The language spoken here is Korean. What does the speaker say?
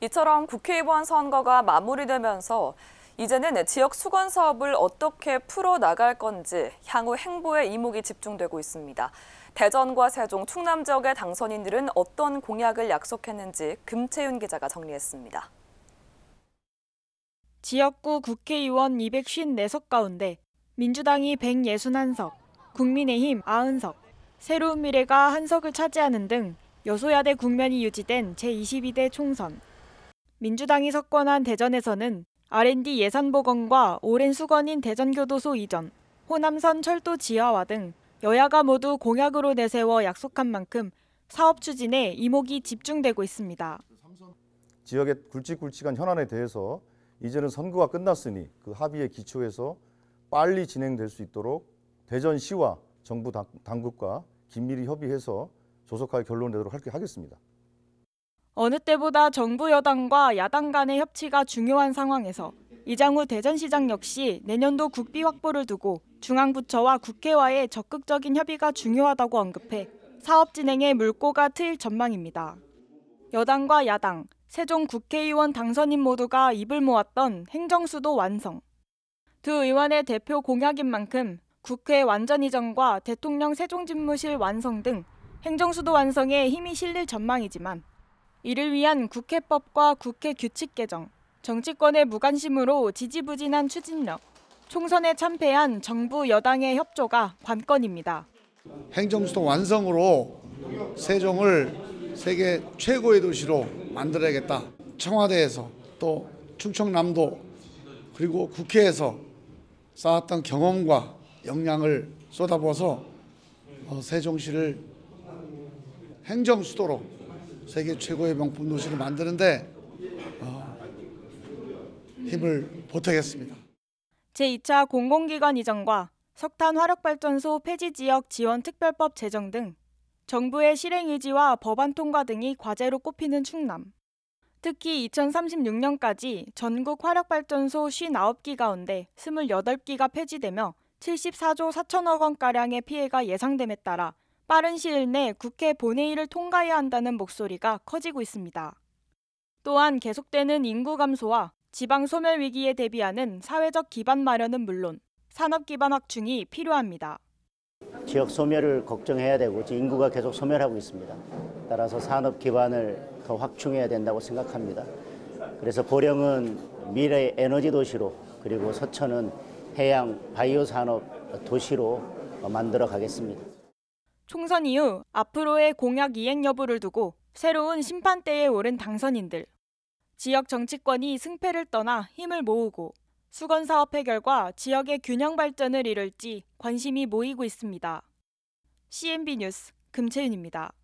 이처럼 국회의원 선거가 마무리되면서 이제는 지역 수건 사업을 어떻게 풀어나갈 건지 향후 행보에 이목이 집중되고 있습니다. 대전과 세종, 충남 지역의 당선인들은 어떤 공약을 약속했는지 금채윤 기자가 정리했습니다. 지역구 국회의원 254석 가운데 민주당이 161석, 국민의힘 90석, 새로운 미래가 한 석을 차지하는 등 여소야대 국면이 유지된 제22대 총선. 민주당이 석권한 대전에서는 R&D 예산 복원과 오랜 수건인 대전교도소 이전, 호남선 철도 지하화 등 여야가 모두 공약으로 내세워 약속한 만큼 사업 추진에 이목이 집중되고 있습니다. 지역의 굵직굵직한 현안에 대해서 이제는 선거가 끝났으니 그 합의의 기초에서 빨리 진행될 수 있도록 대전시와 정부 당국과 긴밀히 협의해서 조속하게 결론 내도록 하겠습니다. 어느 때보다 정부 여당과 야당 간의 협치가 중요한 상황에서 이장우 대전시장 역시 내년도 국비 확보를 두고 중앙부처와 국회와의 적극적인 협의가 중요하다고 언급해 사업 진행에 물꼬가 트일 전망입니다. 여당과 야당, 세종 국회의원 당선인 모두가 입을 모았던 행정수도 완성. 두 의원의 대표 공약인 만큼 국회 완전 이전과 대통령 세종집무실 완성 등 행정수도 완성에 힘이 실릴 전망이지만 이를 위한 국회법과 국회 규칙 개정, 정치권의 무관심으로 지지부진한 추진력, 총선에 참패한 정부 여당의 협조가 관건입니다. 행정수도 완성으로 세종을 세계 최고의 도시로 만들어야겠다. 청와대에서 또 충청남도 그리고 국회에서 쌓았던 경험과 역량을 쏟아부어서 어, 세종시를 행정수도로 세계 최고의 명품 도시를 만드는데 어, 힘을 보태겠습니다. 제2차 공공기관 이전과 석탄 화력발전소 폐지 지역 지원 특별법 제정 등 정부의 실행 의지와 법안 통과 등이 과제로 꼽히는 충남. 특히 2036년까지 전국 화력발전소 59기 가운데 28기가 폐지되며 74조 4천억 원가량의 피해가 예상됨에 따라 빠른 시일 내 국회 본회의를 통과해야 한다는 목소리가 커지고 있습니다. 또한 계속되는 인구 감소와 지방 소멸 위기에 대비하는 사회적 기반 마련은 물론 산업 기반 확충이 필요합니다. 지역 소멸을 걱정해야 되고 인구가 계속 소멸하고 있습니다. 따라서 산업 기반을 더 확충해야 된다고 생각합니다. 그래서 보령은 미래 에너지 도시로 그리고 서천은 해양 바이오 산업 도시로 만들어 가겠습니다. 총선 이후 앞으로의 공약 이행 여부를 두고 새로운 심판대에 오른 당선인들. 지역 정치권이 승패를 떠나 힘을 모으고 수건 사업 해결과 지역의 균형 발전을 이룰지 관심이 모이고 있습니다. CNB 뉴스 금채윤입니다.